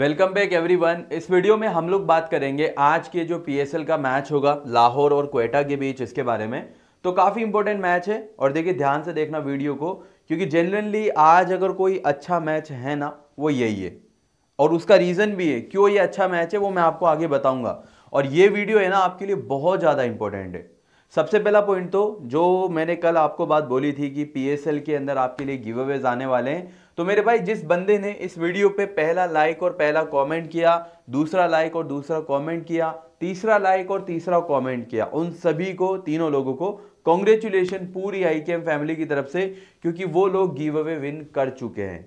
welcome back everyone इस video में हम लोग बात करेंगे आज के जो पीएसएल का मैच होगा लाहौर और कोयटा के बीच इसके बारे में तो काफ़ी इंपॉर्टेंट मैच है और देखिए ध्यान से देखना वीडियो को क्योंकि जनरली आज अगर कोई अच्छा मैच है ना वो यही है और उसका रीज़न भी है क्यों ये अच्छा मैच है वो मैं आपको आगे बताऊँगा और ये वीडियो है ना आपके लिए बहुत ज़्यादा इंपॉर्टेंट है सबसे पहला पॉइंट तो जो मैंने कल आपको बात बोली थी कि पीएसएल के अंदर आपके लिए गिव अवेज आने वाले हैं तो मेरे भाई जिस बंदे ने इस वीडियो पे पहला लाइक और पहला कमेंट किया दूसरा लाइक और दूसरा कमेंट किया तीसरा लाइक और तीसरा कमेंट किया उन सभी को तीनों लोगों को कॉन्ग्रेचुलेशन पूरी आई फैमिली की तरफ से क्योंकि वो लोग गिव अवे विन कर चुके हैं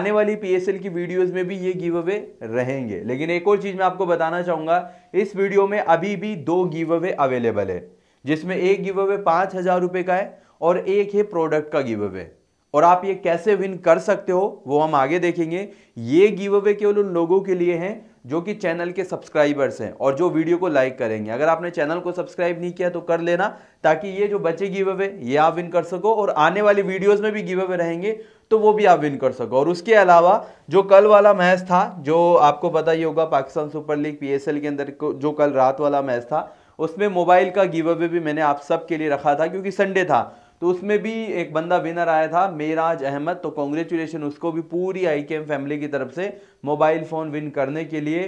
आने वाली पीएसएल की वीडियोस में भी ये गिव अवे रहेंगे लेकिन एक और चीज़ मैं आपको बताना चाहूँगा इस वीडियो में अभी भी दो गिव अवे अवेलेबल है जिसमें एक गिव अवे पांच हज़ार रुपए का है और एक है प्रोडक्ट का गिव अवे और आप ये कैसे विन कर सकते हो वो हम आगे देखेंगे ये गिव अवे केवल उन लोगों के लिए है जो कि चैनल के सब्सक्राइबर्स हैं और जो वीडियो को लाइक करेंगे अगर आपने चैनल को सब्सक्राइब नहीं किया तो कर लेना ताकि ये जो बचे गिव अवे ये आप विन कर सको और आने वाली वीडियोस में भी गिव अवे रहेंगे तो वो भी आप विन कर सको और उसके अलावा जो कल वाला मैच था जो आपको पता ही होगा पाकिस्तान सुपर लीग पी के अंदर जो कल रात वाला मैच था उसमें मोबाइल का गिव अवे भी मैंने आप सब के लिए रखा था क्योंकि संडे था तो उसमें भी एक बंदा विनर आया था मेराज अहमद तो कॉन्ग्रेचुलेशन उसको भी पूरी आई के एम फैमिली की तरफ से मोबाइल फ़ोन विन करने के लिए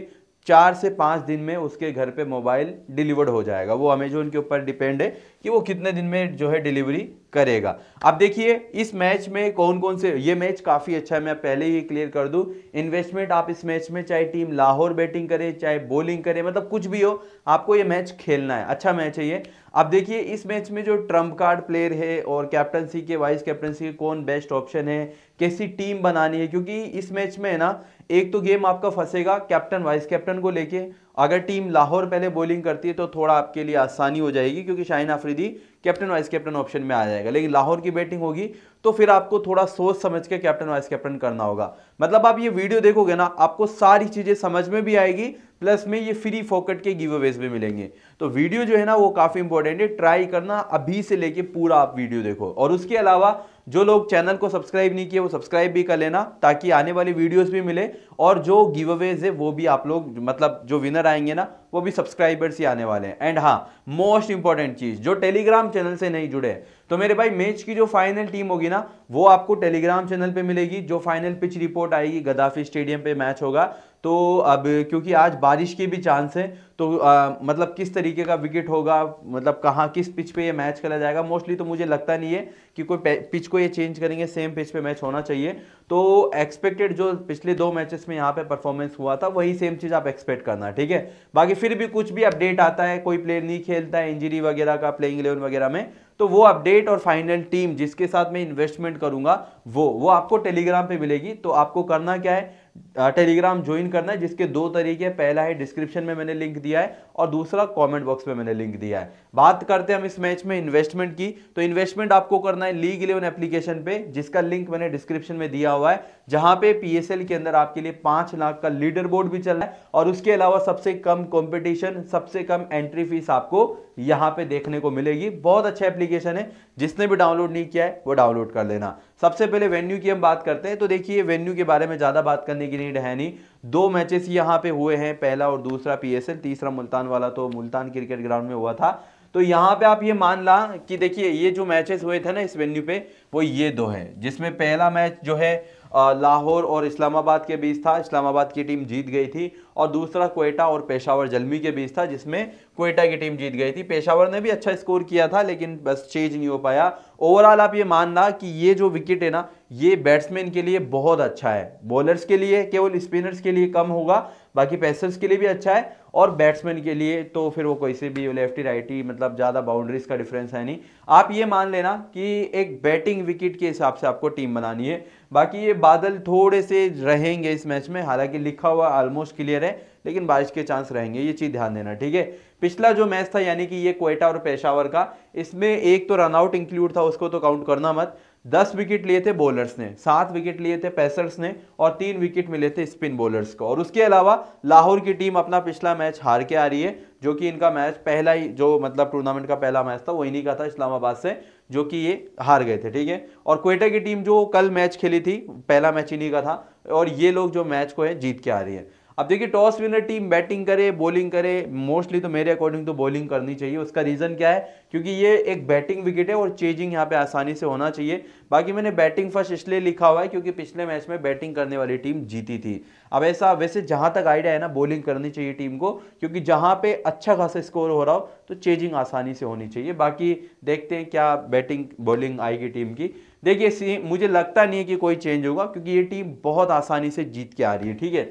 चार से पाँच दिन में उसके घर पे मोबाइल डिलीवर्ड हो जाएगा वो अमेजोन के ऊपर डिपेंड है कि वो कितने दिन में जो है डिलीवरी करेगा अब देखिए इस मैच में कौन कौन से ये मैच काफ़ी अच्छा है मैं पहले ही क्लियर कर दूं इन्वेस्टमेंट आप इस मैच में चाहे टीम लाहौर बैटिंग करे चाहे बॉलिंग करे मतलब कुछ भी हो आपको ये मैच खेलना है अच्छा मैच है ये अब देखिए इस मैच में जो ट्रम्प कार्ड प्लेयर है और कैप्टनसी के वाइस कैप्टनसी के कौन बेस्ट ऑप्शन है कैसी टीम बनानी है क्योंकि इस मैच में है ना एक तो गेम आपका फंसेगा कैप्टन वाइस कैप्टन को लेके अगर टीम लाहौर पहले बॉलिंग करती है तो थोड़ा आपके लिए आसानी हो जाएगी क्योंकि Shaheen Afridi captain vice captain option में आ जाएगा लेकिन लाहौर की बैटिंग होगी तो फिर आपको थोड़ा सोच समझ के कैप्टन वाइस कैप्टन करना होगा मतलब आप ये वीडियो देखोगे ना आपको सारी चीज़ें समझ में भी आएगी प्लस में ये फ्री फोकट के गिव अवेज भी मिलेंगे तो वीडियो जो है ना वो काफ़ी इंपॉर्टेंट है ट्राई करना अभी से लेके पूरा आप वीडियो देखो और उसके अलावा जो लोग चैनल को सब्सक्राइब नहीं किए वो सब्सक्राइब भी कर लेना ताकि आने वाली वीडियोस भी मिले और जो गिव अवेज है वो भी आप लोग मतलब जो विनर आएंगे ना वो भी सब्सक्राइबर्स ही आने वाले हैं एंड हाँ मोस्ट इंपॉर्टेंट चीज़ जो टेलीग्राम चैनल से नहीं जुड़े तो मेरे भाई मैच की जो फाइनल टीम होगी ना वो आपको टेलीग्राम चैनल पे मिलेगी जो फाइनल पिच रिपोर्ट आएगी गदाफी स्टेडियम पे मैच होगा तो अब क्योंकि आज बारिश के भी चांस है तो आ, मतलब किस तरीके का विकेट होगा मतलब कहाँ किस पिच पे ये मैच खेला जाएगा मोस्टली तो मुझे लगता नहीं है कि कोई पिच को ये चेंज करेंगे सेम पिच पे मैच होना चाहिए तो एक्सपेक्टेड जो पिछले दो मैचेस में यहाँ पे परफॉर्मेंस हुआ था वही सेम चीज़ आप एक्सपेक्ट करना ठीक है बाकी फिर भी कुछ भी अपडेट आता है कोई प्लेयर नहीं खेलता है इंजरी वगैरह का प्लेइंग इलेवन वगैरह में तो वो अपडेट और फाइनल टीम जिसके साथ मैं इन्वेस्टमेंट करूंगा वो वो आपको टेलीग्राम पे मिलेगी तो आपको करना क्या है टेलीग्राम ज्वाइन करना है जिसके दो तरीके पहला है डिस्क्रिप्शन में मैंने लिंक दिया है और दूसरा कमेंट बॉक्स में मैंने लिंक दिया है बात करते हैं हम इस मैच में इन्वेस्टमेंट की तो इन्वेस्टमेंट आपको करना है लीग इलेवन एप्लीकेशन पे जिसका लिंक मैंने डिस्क्रिप्शन में दिया हुआ है जहां पे पीएसएल के अंदर आपके लिए पांच लाख का लीडर बोर्ड भी चल रहा है और उसके अलावा सबसे कम कॉम्पिटिशन सबसे कम एंट्री फीस आपको यहाँ पे देखने को मिलेगी बहुत अच्छा एप्लीकेशन है जिसने भी डाउनलोड नहीं किया है वो डाउनलोड कर लेना सबसे पहले वेन्यू की हम बात करते हैं तो देखिए वेन्यू के बारे में ज़्यादा बात करने की नीड है नहीं दो मैचेस यहाँ पे हुए हैं पहला और दूसरा पीएसएल तीसरा मुल्तान वाला तो मुल्तान क्रिकेट ग्राउंड में हुआ था तो यहाँ पे आप ये मान ला कि देखिए ये जो मैचेस हुए थे ना इस वेन्यू पे वो ये दो है जिसमें पहला मैच जो है लाहौर और इस्लामाबाद के बीच था इस्लामाबाद की टीम जीत गई थी और दूसरा कोयटा और पेशावर जलमी के बीच था जिसमें कोयटा की टीम जीत गई थी पेशावर ने भी अच्छा स्कोर किया था लेकिन बस चेज नहीं हो पाया ओवरऑल आप ये मानना कि ये जो विकेट है ना ये बैट्समैन के लिए बहुत अच्छा है बॉलर्स के लिए केवल स्पिनर्स के लिए कम होगा बाकी पेसर्स के लिए भी अच्छा है और बैट्समैन के लिए तो फिर वो कोई से भी लेफ्टी राइटी मतलब ज़्यादा बाउंड्रीज का डिफरेंस है नहीं आप ये मान लेना कि एक बैटिंग विकेट के हिसाब से आपको टीम बनानी है बाकी ये बादल थोड़े से रहेंगे इस मैच में हालांकि लिखा हुआ ऑलमोस्ट क्लियर है लेकिन बारिश के चांस रहेंगे ये चीज़ ध्यान देना ठीक है पिछला जो मैच था यानी कि ये कोयटा और पेशावर का इसमें एक तो रनआउट इंक्लूड था उसको तो काउंट करना मत दस विकेट लिए थे बॉलर्स ने सात विकेट लिए थे पैसर्स ने और तीन विकेट मिले थे स्पिन बॉलर्स को और उसके अलावा लाहौर की टीम अपना पिछला मैच हार के आ रही है जो कि इनका मैच पहला ही जो मतलब टूर्नामेंट का पहला मैच था वो इन्हीं का था इस्लामाबाद से जो कि ये हार गए थे ठीक है और कोयटा की टीम जो कल मैच खेली थी पहला मैच इन्हीं का था और ये लोग जो मैच को है जीत के आ रही है अब देखिए टॉस विनर टीम बैटिंग करे बॉलिंग करे मोस्टली तो मेरे अकॉर्डिंग तो बॉलिंग करनी चाहिए उसका रीज़न क्या है क्योंकि ये एक बैटिंग विकेट है और चेजिंग यहाँ पे आसानी से होना चाहिए बाकी मैंने बैटिंग फर्स्ट इसलिए लिखा हुआ है क्योंकि पिछले मैच में बैटिंग करने वाली टीम जीती थी अब ऐसा वैसे जहाँ तक आइडिया है ना बॉलिंग करनी चाहिए टीम को क्योंकि जहाँ पर अच्छा खासा स्कोर हो रहा हो तो चेजिंग आसानी से होनी चाहिए बाकी देखते हैं क्या बैटिंग बॉलिंग आएगी टीम की देखिए मुझे लगता नहीं है कि कोई चेंज होगा क्योंकि ये टीम बहुत आसानी से जीत के आ रही है ठीक है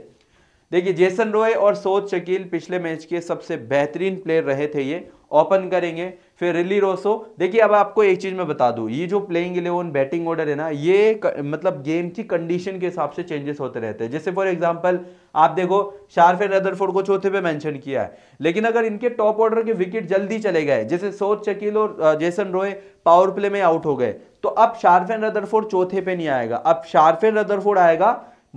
देखिए जेसन रॉय और सोच शकील पिछले मैच के सबसे बेहतरीन प्लेयर रहे थे ये ओपन करेंगे फिर रिली रोसो देखिए अब आपको एक चीज़ मैं बता दूं ये जो प्लेइंग इलेवन बैटिंग ऑर्डर है ना ये क, मतलब गेम की कंडीशन के हिसाब से चेंजेस होते रहते हैं जैसे फॉर एग्जांपल आप देखो शार्फे रदरफोर्ड को चौथे पे मेंशन किया है लेकिन अगर इनके टॉप ऑर्डर के विकेट जल्दी चले गए जैसे सोच शकील और जेसन रॉय पावर प्ले में आउट हो गए तो अब शार्फेन रदरफोर्ड चौथे पे नहीं आएगा अब शार्फेन रदरफोर्ड आएगा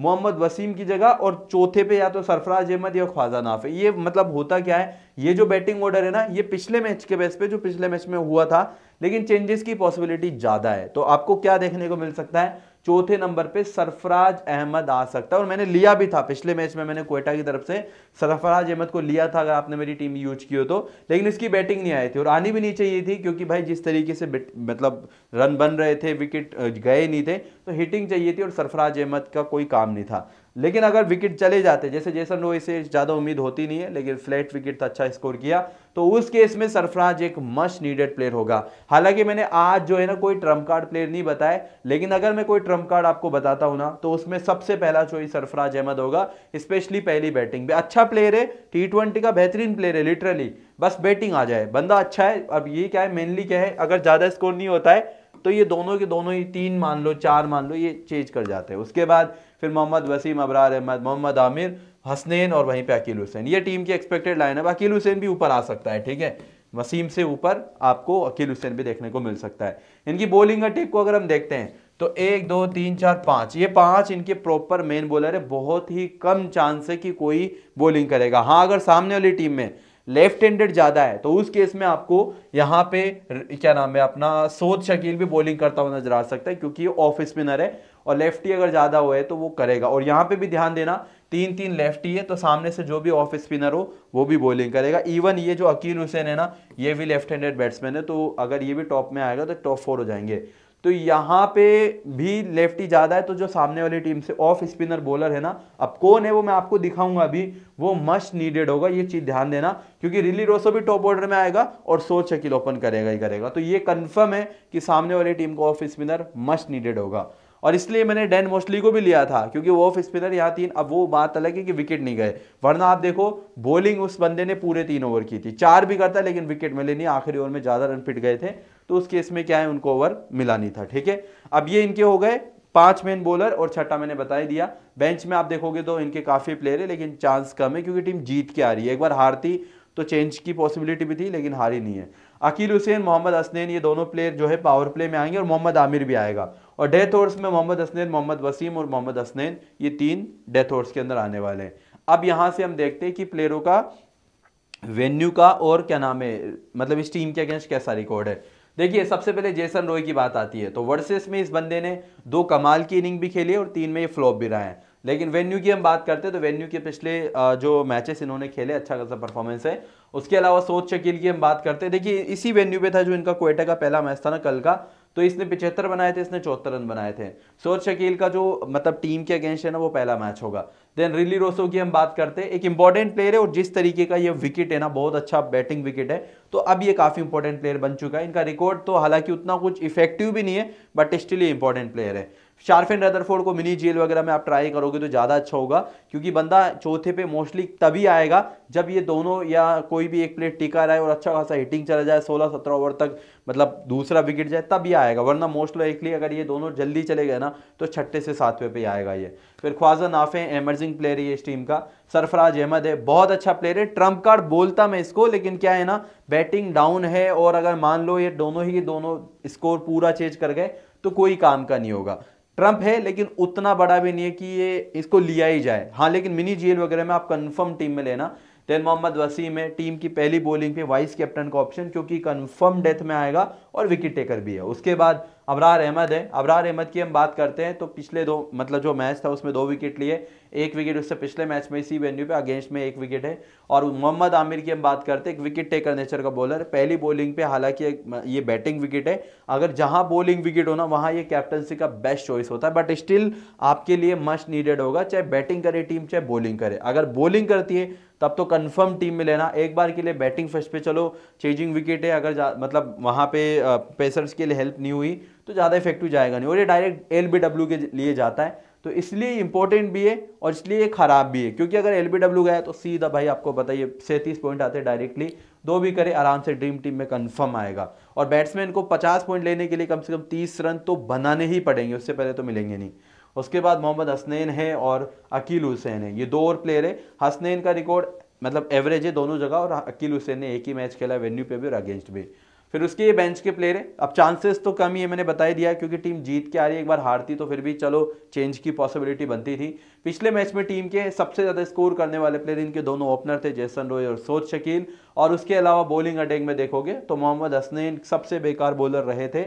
मोहम्मद वसीम की जगह और चौथे पे या तो सरफराज अहमद या ख्वाजा नाफ ये मतलब होता क्या है ये जो बैटिंग ऑर्डर है ना ये पिछले मैच के बेस पे जो पिछले मैच में हुआ था लेकिन चेंजेस की पॉसिबिलिटी ज़्यादा है तो आपको क्या देखने को मिल सकता है चौथे नंबर पे सरफराज अहमद आ सकता है और मैंने लिया भी था पिछले मैच में मैंने कोयटा की तरफ से सरफराज अहमद को लिया था अगर आपने मेरी टीम यूज की हो तो लेकिन इसकी बैटिंग नहीं आई थी और आनी भी नहीं चाहिए थी क्योंकि भाई जिस तरीके से मतलब रन बन रहे थे विकेट गए नहीं थे तो हिटिंग चाहिए थी और सरफराज अहमद का कोई काम नहीं था लेकिन अगर विकेट चले जाते जैसे जैसन रोई से ज़्यादा उम्मीद होती नहीं है लेकिन फ्लैट विकेट तो अच्छा स्कोर किया तो उस केस में सरफराज एक मस्ट नीडेड प्लेयर होगा हालांकि मैंने आज जो है ना कोई ट्रम्प कार्ड प्लेयर नहीं बताया लेकिन अगर मैं कोई ट्रम्प कार्ड आपको बताता हूँ ना तो उसमें सबसे पहला चॉइस सरफराज अहमद होगा स्पेशली पहली बैटिंग भी अच्छा प्लेयर है टी का बेहतरीन प्लेयर है लिटरली बस बैटिंग आ जाए बंदा अच्छा है अब ये क्या है मेनली क्या है अगर ज़्यादा स्कोर नहीं होता है तो ये दोनों के दोनों ही तीन मान लो चार मान लो ये चेंज कर जाते हैं उसके बाद फिर मोहम्मद वसीम अबरार अहमद मोहम्मद आमिर हसनैन और वहीं पे अकील हुसैन ये टीम की एक्सपेक्टेड लाइन है अकील हुसैन भी ऊपर आ सकता है ठीक है वसीम से ऊपर आपको अकील हुसैन भी देखने को मिल सकता है इनकी बॉलिंग अटेक को अगर हम देखते हैं तो एक दो तीन चार पाँच ये पांच इनके प्रॉपर मेन बॉलर है बहुत ही कम चांस है कि कोई बॉलिंग करेगा हाँ अगर सामने वाली टीम में लेफ्ट हैंडेड ज़्यादा है तो उस केस में आपको यहाँ पे क्या नाम है अपना सोद शकील भी बॉलिंग करता हुआ नजर आ सकता है क्योंकि ये ऑफ स्पिनर है और लेफ्टी अगर ज़्यादा हुए तो वो करेगा और यहाँ पे भी ध्यान देना तीन तीन लेफ्टी है तो सामने से जो भी ऑफ स्पिनर हो वो भी बॉलिंग करेगा इवन ये जो अकील हुसैन है ना ये भी लेफ्ट हैंडेड बैट्समैन है तो अगर ये भी टॉप में आएगा तो टॉप फोर हो जाएंगे तो यहाँ पे भी लेफ्टी ज़्यादा है तो जो सामने वाली टीम से ऑफ स्पिनर बॉलर है ना अब कौन है वो मैं आपको दिखाऊंगा अभी वो मस्ट नीडेड होगा ये चीज़ ध्यान देना क्योंकि रिली रोसो भी टॉप ऑर्डर में आएगा और सो शकील ओपन करेगा ही करेगा तो ये कन्फर्म है कि सामने वाली टीम को ऑफ स्पिनर मस्ट नीडेड होगा और इसलिए मैंने डैन मोस्टली को भी लिया था क्योंकि वो ऑफ स्पिनर यहाँ तीन अब वो बात अलग है कि विकेट नहीं गए वरना आप देखो बॉलिंग उस बंदे ने पूरे तीन ओवर की थी चार भी करता लेकिन विकेट मिले नहीं आखिरी ओवर में ज़्यादा रन फिट गए थे तो उस केस में क्या है उनको ओवर मिला नहीं था ठीक है अब ये इनके हो गए पांच मेन बॉलर और छठा मैंने बता ही दिया बेंच में आप देखोगे तो इनके काफ़ी प्लेयर है लेकिन चांस कम है क्योंकि टीम जीत के आ रही है एक बार हारती तो चेंज की पॉसिबिलिटी भी थी लेकिन हारी नहीं है अकील हुसैन मोहम्मद असनैन ये दोनों प्लेयर जो है पावर प्ले में आएंगे और मोहम्मद आमिर भी आएगा और डेथ ओवर्स में मोहम्मद हसनैन मोहम्मद वसीम और मोहम्मद हसनैन ये तीन डेथ ओवर्स के अंदर आने वाले हैं अब यहाँ से हम देखते हैं कि प्लेयरों का वेन्यू का और क्या नाम है मतलब इस टीम के अगेंस्ट कैसा रिकॉर्ड है देखिए सबसे पहले जेसन रॉय की बात आती है तो वर्सेस में इस बंदे ने दो कमाल की इनिंग भी खेली और तीन में ये फ्लॉप भी रहा है लेकिन वेन्यू की हम बात करते हैं तो वेन्यू के पिछले जो मैचेस इन्होंने खेले अच्छा खासा परफॉर्मेंस है उसके अलावा सोच शकील की हम बात करते हैं देखिए इसी वेन्यू पे था जो इनका कोयटा का पहला मैच था ना कल का तो इसने पिछहत्तर बनाए थे इसने चौहत्तर रन बनाए थे सोर शकील का जो मतलब टीम के अगेंस्ट है ना वो पहला मैच होगा देन रिली रोसो की हम बात करते हैं एक इंपॉर्टेंट प्लेयर है और जिस तरीके का ये विकेट है ना बहुत अच्छा बैटिंग विकेट है तो अब ये काफ़ी इंपॉर्टेंट प्लेयर बन चुका है इनका रिकॉर्ड तो हालांकि उतना कुछ इफेक्टिव भी नहीं है बट स्टिल ये इंपॉर्टेंट प्लेयर है शार्फ एंड रदरफोर्ड को मिनी जेल वगैरह में आप ट्राई करोगे तो ज़्यादा अच्छा होगा क्योंकि बंदा चौथे पे मोस्टली तभी आएगा जब ये दोनों या कोई भी एक प्लेट टिका रहा है और अच्छा खासा हिटिंग चला जाए सोलह सत्रह ओवर तक मतलब दूसरा विकेट जाए तब आएगा वरना मोस्ट लाइकली अगर ये दोनों जल्दी चले गए ना तो छठे से सातवें पे आएगा ये फिर ख्वाजा नाफे एमर्जिंग प्लेयर है इस टीम का सरफराज अहमद है बहुत अच्छा प्लेयर है ट्रम्प कार्ड बोलता मैं इसको लेकिन क्या है ना बैटिंग डाउन है और अगर मान लो ये दोनों ही दोनों स्कोर पूरा चेंज कर गए तो कोई काम का नहीं होगा ट्रंप है लेकिन उतना बड़ा भी नहीं है कि ये इसको लिया ही जाए हाँ लेकिन मिनी जेल वगैरह में आप कन्फर्म टीम में लेना देन मोहम्मद वसीम है टीम की पहली बॉलिंग पे वाइस कैप्टन का ऑप्शन क्योंकि कन्फर्म डेथ में आएगा और विकेट टेकर भी है उसके बाद अबरार अहमद है अबरार अहमद की हम बात करते हैं तो पिछले दो मतलब जो मैच था उसमें दो विकेट लिए एक विकेट उससे पिछले मैच में इसी वेन्यू पे अगेंस्ट में एक विकेट है और मोहम्मद आमिर की हम बात करते हैं एक विकेट टेकर नेचर का बॉलर पहली बॉलिंग पे हालांकि ये बैटिंग विकेट है अगर जहां बॉलिंग विकेट होना वहां ये कैप्टनसी का बेस्ट चॉइस होता है बट स्टिल आपके लिए मस्ट नीडेड होगा चाहे बैटिंग करे टीम चाहे बॉलिंग करे अगर बॉलिंग करती है तब तो कंफर्म टीम में लेना एक बार के लिए बैटिंग फर्स्ट पे चलो चेंजिंग विकेट है अगर मतलब वहाँ पे पेसर्स के लिए हेल्प नहीं हुई तो ज़्यादा इफेक्टिव तो जाएगा नहीं और ये डायरेक्ट एल के लिए जाता है तो इसलिए इंपॉर्टेंट भी है और इसलिए ख़राब भी है क्योंकि अगर एल गया तो सीधा भाई आपको बताइए सैंतीस पॉइंट आते हैं डायरेक्टली दो भी करे आराम से ड्रीम टीम में कन्फर्म आएगा और बैट्समैन को पचास पॉइंट लेने के लिए कम से कम तीस रन तो बनाने ही पड़ेंगे उससे पहले तो मिलेंगे नहीं उसके बाद मोहम्मद हसनैन है और अकील हुसैन है ये दो और प्लेयर है हसनैन का रिकॉर्ड मतलब एवरेज है दोनों जगह और अकील हुसैन ने एक ही मैच खेला वेन्यू पे भी और अगेंस्ट भी फिर उसके ये बेंच के प्लेयर है अब चांसेस तो कम ही है मैंने बता ही दिया क्योंकि टीम जीत के आ रही है एक बार हारती तो फिर भी चलो चेंज की पॉसिबिलिटी बनती थी पिछले मैच में टीम के सबसे ज़्यादा स्कोर करने वाले प्लेयर इनके दोनों ओपनर थे जैसन रॉय और सोच शकील और उसके अलावा बॉलिंग अटैक में देखोगे तो मोहम्मद हसनैन सबसे बेकार बॉलर रहे थे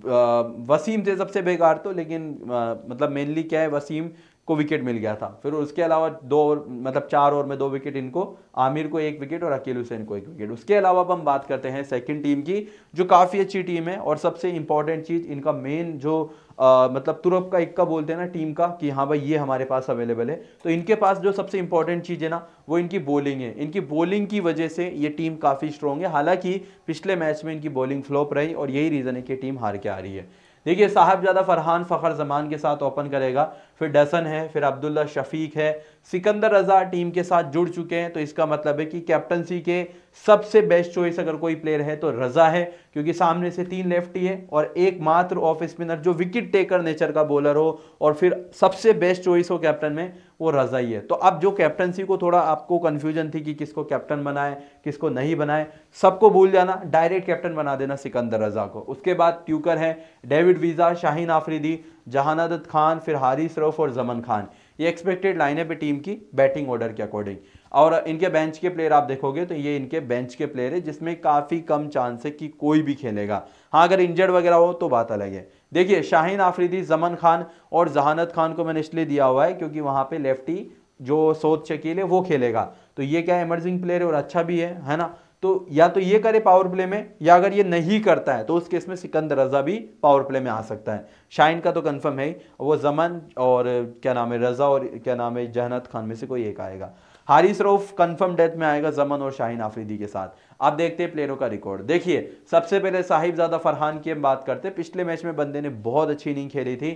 वसीम थे सबसे बेकार तो लेकिन मतलब मेनली क्या है वसीम को विकेट मिल गया था फिर उसके अलावा दो ओवर मतलब चार ओवर में दो विकेट इनको आमिर को एक विकेट और अकेल हुसैन को एक विकेट उसके अलावा अब हम बात करते हैं सेकंड टीम की जो काफ़ी अच्छी टीम है और सबसे इंपॉर्टेंट चीज़ इनका मेन जो आ, मतलब तुरप का इक्का बोलते हैं ना टीम का कि हाँ भाई ये हमारे पास अवेलेबल है तो इनके पास जो सबसे इंपॉर्टेंट चीज़ है ना वो इनकी बॉलिंग है इनकी बॉलिंग की वजह से ये टीम काफ़ी स्ट्रॉन्ग है हालांकि पिछले मैच में इनकी बॉलिंग फ्लॉप रही और यही रीज़न है कि टीम हार के आ रही है देखिए साहबजादा फरहान फ़खर जमान के साथ ओपन करेगा फिर डसन है फिर अब्दुल्ला शफीक है सिकंदर रजा टीम के साथ जुड़ चुके हैं तो इसका मतलब है कि कैप्टनसी के सबसे बेस्ट चॉइस अगर कोई प्लेयर है तो रजा है क्योंकि सामने से तीन लेफ्टी है और एक मात्र ऑफ स्पिनर जो विकेट टेकर नेचर का बॉलर हो और फिर सबसे बेस्ट चॉइस हो कैप्टन में वो रजा ही है तो अब जो कैप्टनसी को थोड़ा आपको कन्फ्यूजन थी कि किसको कैप्टन बनाए किसको नहीं बनाए सबको भूल जाना डायरेक्ट कैप्टन बना देना सिकंदर रजा को उसके बाद ट्यूकर है डेविड वीज़ा शाहीन आफरीदी जहानादत खान फिर हारिस रऊफ़ और जमन खान ये एक्सपेक्टेड लाइनअप है टीम की बैटिंग ऑर्डर के अकॉर्डिंग और इनके बेंच के प्लेयर आप देखोगे तो ये इनके बेंच के प्लेयर है जिसमें काफ़ी कम चांस है कि कोई भी खेलेगा हाँ अगर इंजर्ड वगैरह हो तो बात अलग है देखिए शाहीन आफरीदी जमन खान और जहानत खान को मैंने इसलिए दिया हुआ है क्योंकि वहाँ पर लेफ्टी जो सोच शकील है वो खेलेगा तो ये क्या इमर्जिंग प्लेयर है और अच्छा भी है है ना तो या तो ये करे पावर प्ले में या अगर ये नहीं करता है तो उस केस में सिकंदर रजा भी पावर प्ले में आ सकता है शाइन का तो कंफर्म है ही वो जमन और क्या नाम है रजा और क्या नाम है जहनत खान में से कोई एक आएगा हारिस रोफ कंफर्म डेथ में आएगा जमन और शाहिन आफरीदी के साथ आप देखते हैं प्लेयरों का रिकॉर्ड देखिए सबसे पहले साहिब ज्यादा फरहान की हम बात करते हैं पिछले मैच में बंदे ने बहुत अच्छी इनिंग खेली थी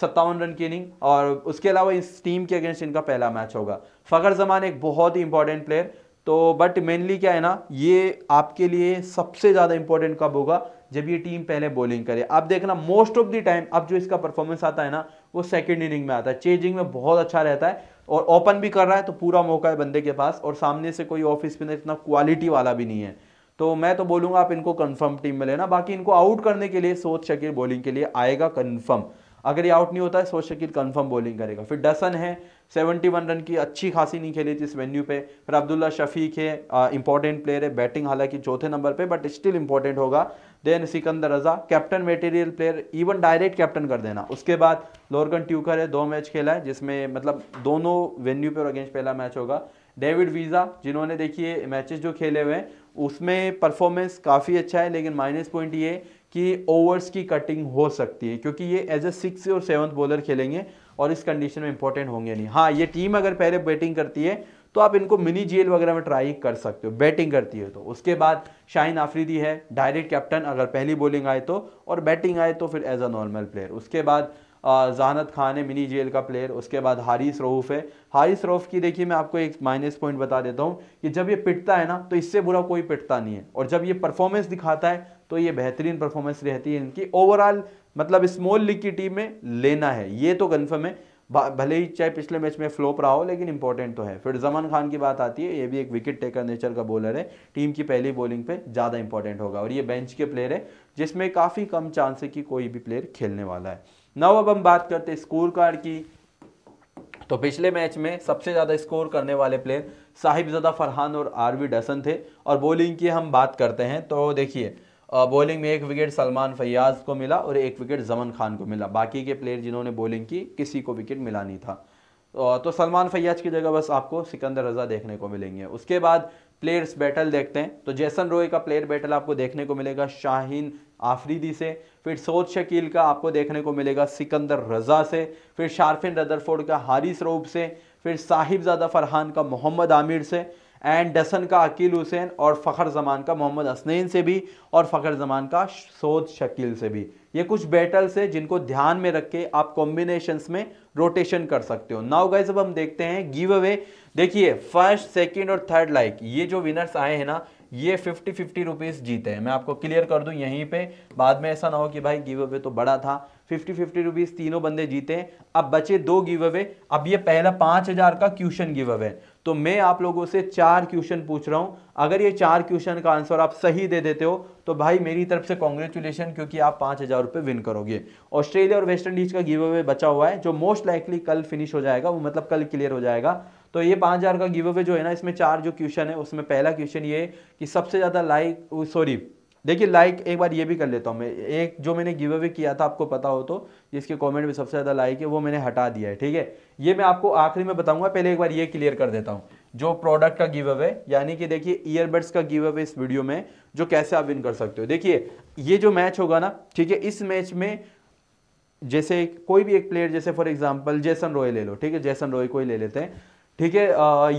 सत्तावन रन की इनिंग और उसके अलावा इस टीम के अगेंस्ट इनका पहला मैच होगा फ़खर जमान एक बहुत ही इंपॉर्टेंट प्लेयर तो बट मेनली क्या है ना ये आपके लिए सबसे ज़्यादा इंपॉर्टेंट कब होगा जब ये टीम पहले बॉलिंग करे आप देखना मोस्ट ऑफ द टाइम अब जो इसका परफॉर्मेंस आता है ना वो सेकेंड इनिंग में आता है चेंजिंग में बहुत अच्छा रहता है और ओपन भी कर रहा है तो पूरा मौका है बंदे के पास और सामने से कोई ऑफ स्पिनर इतना क्वालिटी वाला भी नहीं है तो मैं तो बोलूंगा आप इनको कन्फर्म टीम में लेना बाकी इनको आउट करने के लिए सोच शकीर बॉलिंग के लिए आएगा कन्फर्म अगर ये आउट नहीं होता है सोच शकील कन्फर्म बॉलिंग करेगा फिर डसन है 71 रन की अच्छी खासी नहीं खेली थी इस वेन्यू पे फिर अब्दुल्ला शफीक है इंपॉर्टेंट प्लेयर है बैटिंग हालांकि चौथे नंबर पे बट स्टिल इंपॉर्टेंट होगा then Sikandar Raza captain material player even direct captain कर देना उसके बाद लोरगन ट्यूकर है दो मैच खेला है जिसमें मतलब दोनों वेन्यू पे और अगेंस्ट पहला मैच होगा डेविड वीज़ा जिन्होंने देखिए मैचेस जो खेले हुए हैं उसमें परफॉर्मेंस काफ़ी अच्छा है लेकिन माइनस पॉइंट ये कि ओवर्स की कटिंग हो सकती है क्योंकि ये एज ए सिक्स और सेवन्थ बॉलर खेलेंगे और इस कंडीशन में इंपॉर्टेंट होंगे नहीं हाँ ये टीम अगर पहले बैटिंग करती है तो आप इनको मिनी जेल वगैरह में ट्राई कर सकते हो बैटिंग करती है तो उसके बाद शाहिन आफरीदी है डायरेक्ट कैप्टन अगर पहली बॉलिंग आए तो और बैटिंग आए तो फिर एज अ नॉर्मल प्लेयर उसके बाद जहानत खान है मिनी जेल का प्लेयर उसके बाद हारिस रऊफ़ है हारिस रऊफ़ की देखिए मैं आपको एक माइनस पॉइंट बता देता हूँ कि जब ये पिटता है ना तो इससे बुरा कोई पिटता नहीं है और जब ये परफॉर्मेंस दिखाता है तो ये बेहतरीन परफॉर्मेंस रहती है इनकी ओवरऑल मतलब स्मॉल लीग की टीम में लेना है ये तो कन्फर्म है भले ही चाहे पिछले मैच में फ्लोप रहा हो लेकिन इंपॉर्टेंट तो है फिर जमान खान की बात आती है ये भी एक विकेट टेकर नेचर का बॉलर है टीम की पहली बॉलिंग पे ज़्यादा इंपॉर्टेंट होगा और ये बेंच के प्लेयर है जिसमें काफ़ी कम चांस है कि कोई भी प्लेयर खेलने वाला है नाउ अब हम बात करते हैं स्कोर कार्ड की तो पिछले मैच में सबसे ज़्यादा स्कोर करने वाले प्लेयर साहिबजादा फरहान और आर वी डसन थे और बॉलिंग की हम बात करते हैं तो देखिए बॉलिंग में एक विकेट सलमान फैयाज को मिला और एक विकेट जमन खान को मिला बाकी के प्लेयर जिन्होंने बॉलिंग की किसी को विकेट मिला नहीं था तो सलमान फैयाज की जगह बस आपको सिकंदर रज़ा देखने को मिलेंगे उसके बाद प्लेयर्स बैटल देखते हैं तो जैसन रॉय का प्लेयर बैटल आपको देखने को मिलेगा शाहीन आफरीदी से फिर सोद शकील का आपको देखने को मिलेगा सिकंदर रज़ा से फिर शारफिन रदरफोर्ड का हारिस रोब से फिर साहिबजादा फरहान का मोहम्मद आमिर से एंड डसन का अकील हुसैन और फ़खर जमान का मोहम्मद हसनैन से भी और फ़खर जमान का सोद शकील से भी ये कुछ बैटल्स है जिनको ध्यान में रख के आप कॉम्बिनेशंस में रोटेशन कर सकते हो नाउ गाइस अब हम देखते हैं गिव अवे देखिए फर्स्ट सेकंड और थर्ड लाइक ये जो विनर्स आए हैं ना ये फिफ्टी फिफ्टी रुपीज़ जीते हैं मैं आपको क्लियर कर दूं यहीं पे बाद में ऐसा ना हो कि भाई गिव अवे तो बड़ा था फिफ्टी फिफ्टी रुपीज़ तीनों बंदे जीते हैं अब बचे दो गिव अवे अब ये पहला पांच हज़ार का क्वेश्चन गिव अवे तो मैं आप लोगों से चार क्वेश्चन पूछ रहा हूं अगर ये चार क्वेश्चन का आंसर आप सही दे देते हो तो भाई मेरी तरफ से कॉन्ग्रेचुलेशन क्योंकि आप पांच हज़ार रुपए विन करोगे ऑस्ट्रेलिया और वेस्ट इंडीज़ का गिव अवे बचा हुआ है जो मोस्ट लाइकली कल फिनिश हो जाएगा वो मतलब कल क्लियर हो जाएगा तो ये पांच हज़ार का गिव अवे जो है ना इसमें चार जो क्वेश्चन है उसमें पहला क्वेश्चन ये कि सबसे ज़्यादा लाइक सॉरी देखिए लाइक एक बार ये भी कर लेता हूँ मैं एक जो मैंने गिव अवे किया था आपको पता हो तो जिसके कमेंट में सबसे ज़्यादा लाइक है वो मैंने हटा दिया है ठीक है ये मैं आपको आखिरी में बताऊंगा पहले एक बार ये क्लियर कर देता हूँ जो प्रोडक्ट का गिव अवे यानी कि देखिए ईयरबड्स का गिव अवे इस वीडियो में जो कैसे आप विन कर सकते हो देखिए ये जो मैच होगा ना ठीक है इस मैच में जैसे कोई भी एक प्लेयर जैसे फॉर एग्जाम्पल जैसन रॉय ले लो ठीक है जैसन रॉय को ही ले लेते हैं ठीक है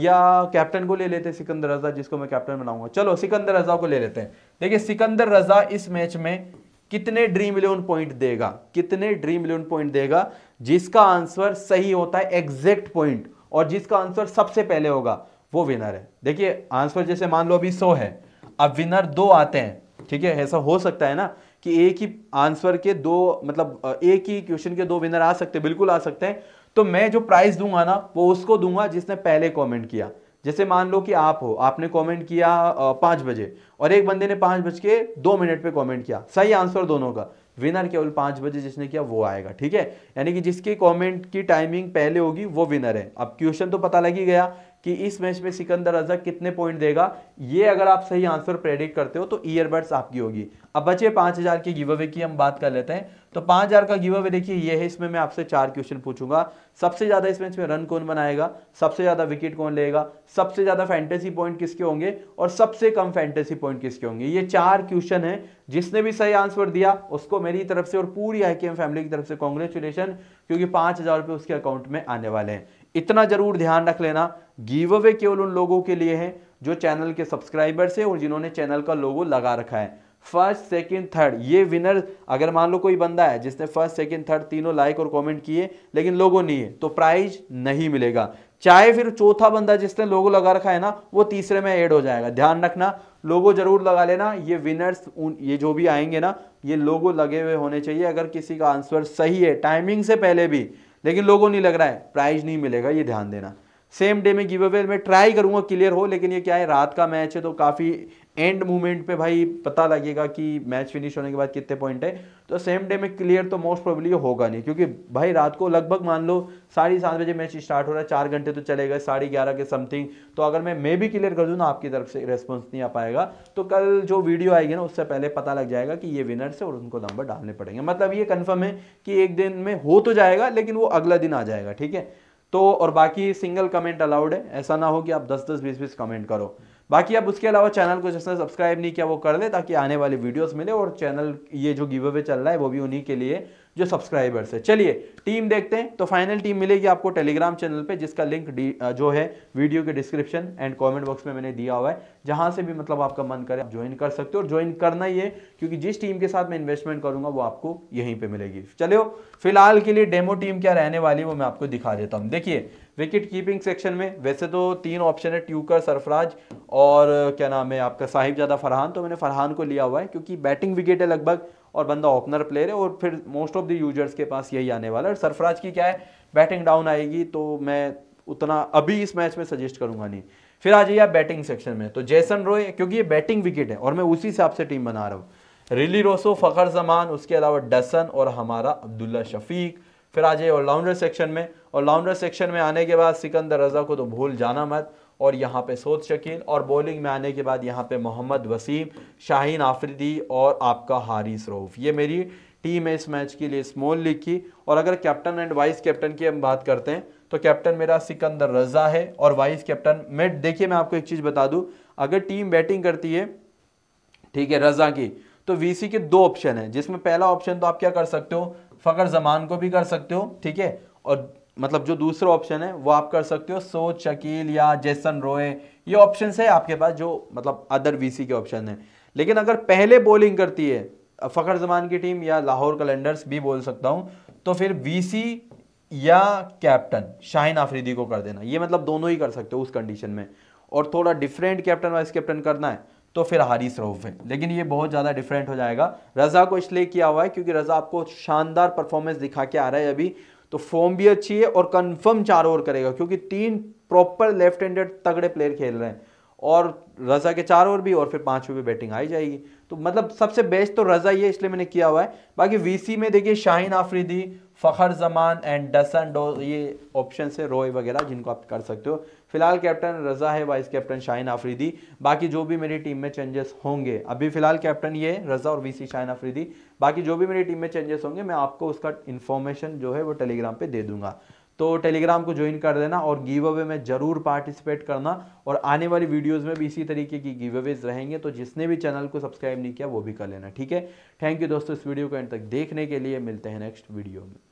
या कैप्टन को ले लेते हैं सिकंदर रजा जिसको मैं कैप्टन बनाऊंगा चलो सिकंदर रजा को ले लेते हैं देखिए सिकंदर रजा इस मैच में कितने ड्रीम इलेवन पॉइंट देगा कितने ड्रीम इलेवन पॉइंट देगा जिसका आंसर सही होता है एग्जैक्ट पॉइंट और जिसका आंसर सबसे पहले होगा वो विनर है देखिए आंसर जैसे मान लो अभी सो है अब विनर दो आते हैं ठीक है ऐसा हो सकता है ना कि एक ही आंसर के दो मतलब एक ही क्वेश्चन के दो विनर आ सकते हैं बिल्कुल आ सकते हैं तो मैं जो प्राइस दूंगा ना वो उसको दूंगा जिसने पहले कमेंट किया जैसे मान लो कि आप हो आपने कमेंट किया पाँच बजे और एक बंदे ने पाँच बज के दो मिनट पे कमेंट किया सही आंसर दोनों का विनर केवल पाँच बजे जिसने किया वो आएगा ठीक है यानी कि जिसके कमेंट की टाइमिंग पहले होगी वो विनर है अब क्वेश्चन तो पता लग ही गया कि इस मैच में सिकंदर अजहर कितने पॉइंट देगा ये अगर आप सही आंसर प्रेडिक्ट करते हो तो ईयरबड्स आपकी होगी अब बचे पांच हज़ार के गिव अवे की हम बात कर लेते हैं तो पांच हज़ार का गिव अवे देखिए ये है इसमें मैं आपसे चार क्वेश्चन पूछूंगा सबसे ज़्यादा इस मैच में रन कौन बनाएगा सबसे ज़्यादा विकेट कौन लेगा सबसे ज़्यादा फैंटेसी पॉइंट किसके होंगे और सबसे कम फैंटेसी पॉइंट किसके होंगे ये चार क्वेश्चन है जिसने भी सही आंसर दिया उसको मेरी तरफ से और पूरी आई फैमिली की तरफ से कॉन्ग्रेचुलेशन क्योंकि पांच हज़ार उसके अकाउंट में आने वाले हैं इतना जरूर ध्यान रख लेना गिव अवे केवल उन लोगों के लिए है जो चैनल के सब्सक्राइबर्स है और जिन्होंने चैनल का लोगो लगा रखा है फर्स्ट सेकंड थर्ड ये विनर अगर मान लो कोई बंदा है जिसने फर्स्ट सेकंड थर्ड तीनों लाइक और कमेंट किए लेकिन लोगो नहीं है तो प्राइज नहीं मिलेगा चाहे फिर चौथा बंदा जिसने लोगो लगा रखा है ना वो तीसरे में ऐड हो जाएगा ध्यान रखना लोगो जरूर लगा लेना ये विनर्स उन ये जो भी आएंगे ना ये लोगो लगे हुए होने चाहिए अगर किसी का आंसर सही है टाइमिंग से पहले भी लेकिन लोगों नहीं लग रहा है प्राइज नहीं मिलेगा ये ध्यान देना सेम डे में गिव अवे मैं ट्राई करूंगा क्लियर हो लेकिन ये क्या है रात का मैच है तो काफ़ी एंड मूवमेंट पे भाई पता लगेगा कि मैच फिनिश होने के बाद कितने पॉइंट है तो सेम डे में क्लियर तो मोस्ट प्रॉब्ली होगा नहीं क्योंकि भाई रात को लगभग मान लो साढ़े सात बजे मैच स्टार्ट हो रहा है चार घंटे तो चलेगा साढ़े ग्यारह के समथिंग तो अगर मैं मैं भी क्लियर कर दूँ ना आपकी तरफ से रेस्पॉन्स नहीं आ पाएगा तो कल जो वीडियो आएगी ना उससे पहले पता लग जाएगा कि ये विनर्स है और उनको नंबर डालने पड़ेंगे मतलब ये कन्फर्म है कि एक दिन में हो तो जाएगा लेकिन वो अगला दिन आ जाएगा ठीक है तो और बाकी सिंगल कमेंट अलाउड है ऐसा ना हो कि आप दस दस बीस बीस कमेंट करो बाकी आप उसके अलावा चैनल को जिसने सब्सक्राइब नहीं किया वो कर ले ताकि आने वाले वीडियोस मिले और चैनल ये जो गिव अवे चल रहा है वो भी उन्हीं के लिए जो सब्सक्राइबर्स है चलिए टीम देखते हैं तो फाइनल टीम मिलेगी आपको टेलीग्राम चैनल पे जिसका लिंक जो है वीडियो के डिस्क्रिप्शन एंड कमेंट बॉक्स में मैंने दिया हुआ है जहां से भी मतलब आपका मन करे आप ज्वाइन कर सकते हो और ज्वाइन करना ही है क्योंकि जिस टीम के साथ मैं इन्वेस्टमेंट करूंगा वो आपको यहीं पर मिलेगी चलो फिलहाल के लिए डेमो टीम क्या रहने वाली है वो मैं आपको दिखा देता हूँ देखिए विकेट कीपिंग सेक्शन में वैसे तो तीन ऑप्शन है ट्यूकर सरफराज और क्या नाम है आपका साहिब ज़्यादा फरहान तो मैंने फरहान को लिया हुआ है क्योंकि बैटिंग विकेट है लगभग और बंदा ओपनर प्लेयर है और फिर मोस्ट ऑफ द यूजर्स के पास यही आने वाला है सरफराज की क्या है बैटिंग डाउन आएगी तो मैं उतना अभी इस मैच में सजेस्ट करूंगा नहीं फिर आ जाइए आप बैटिंग सेक्शन में तो जैसन रॉय क्योंकि ये बैटिंग विकेट है और मैं उसी हिसाब से टीम बना रहा हूँ रिली रोसो फ़खर जमान उसके अलावा डसन और हमारा अब्दुल्ला शफीक फिर आ जाइए ऑलराउंडर सेक्शन में ऑलराउंडर सेक्शन में आने के बाद सिकंदर रजा को तो भूल जाना मत और यहाँ पे सोद शकील और बॉलिंग में आने के बाद यहाँ पे मोहम्मद वसीम शाहीन आफरीदी और आपका हारिस रऊफ़ ये मेरी टीम है इस मैच के लिए स्मॉल लीग की और अगर कैप्टन एंड वाइस कैप्टन की हम बात करते हैं तो कैप्टन मेरा सिकंदर रजा है और वाइस कैप्टन मैं देखिए मैं आपको एक चीज़ बता दूँ अगर टीम बैटिंग करती है ठीक है रजा की तो वीसी के दो ऑप्शन हैं जिसमें पहला ऑप्शन तो आप क्या कर सकते हो फ़खर जमान को भी कर सकते हो ठीक है और मतलब जो दूसरा ऑप्शन है वो आप कर सकते हो सो शकील या जैसन रोए ये ऑप्शन है आपके पास जो मतलब अदर वीसी के ऑप्शन है लेकिन अगर पहले बॉलिंग करती है फ़खर जमान की टीम या लाहौर कैलेंडर्स भी बोल सकता हूँ तो फिर वीसी या कैप्टन शाहिन आफरीदी को कर देना ये मतलब दोनों ही कर सकते हो उस कंडीशन में और थोड़ा डिफरेंट कैप्टन वाइस कैप्टन करना है तो फिर हारिस रऊफ़ है लेकिन ये बहुत ज़्यादा डिफरेंट हो जाएगा रज़ा को इसलिए किया हुआ है क्योंकि रज़ा आपको शानदार परफॉर्मेंस दिखा के आ रहा है अभी तो फॉर्म भी अच्छी है और कंफर्म चार ओवर करेगा क्योंकि तीन प्रॉपर लेफ्ट हैंडेड तगड़े प्लेयर खेल रहे हैं और रज़ा के चार ओवर भी और फिर पांच ओवर बैटिंग आई जाएगी तो मतलब सबसे बेस्ट तो रज़ा ही है इसलिए मैंने किया हुआ है बाकी वीसी में देखिए शाहीन आफरीदी फ़खर जमान एंड डसन डो ये ऑप्शन है रोय वगैरह जिनको आप कर सकते हो फिलहाल कैप्टन रजा है वाइस कैप्टन शाहिन आफरीदी बाकी जो भी मेरी टीम में चेंजेस होंगे अभी फिलहाल कैप्टन ये रजा और वीसी शाहिन आफरीदी बाकी जो भी मेरी टीम में चेंजेस होंगे मैं आपको उसका इन्फॉर्मेशन जो है वो टेलीग्राम पर दे दूंगा तो टेलीग्राम को ज्वाइन कर देना और गिव अवे में ज़रूर पार्टिसिपेट करना और आने वाली वीडियोज़ में भी इसी तरीके की गिव अवेज रहेंगे तो जिसने भी चैनल को सब्सक्राइब नहीं किया वो भी कर लेना ठीक है थैंक यू दोस्तों इस वीडियो को एंड तक देखने के लिए मिलते हैं नेक्स्ट वीडियो में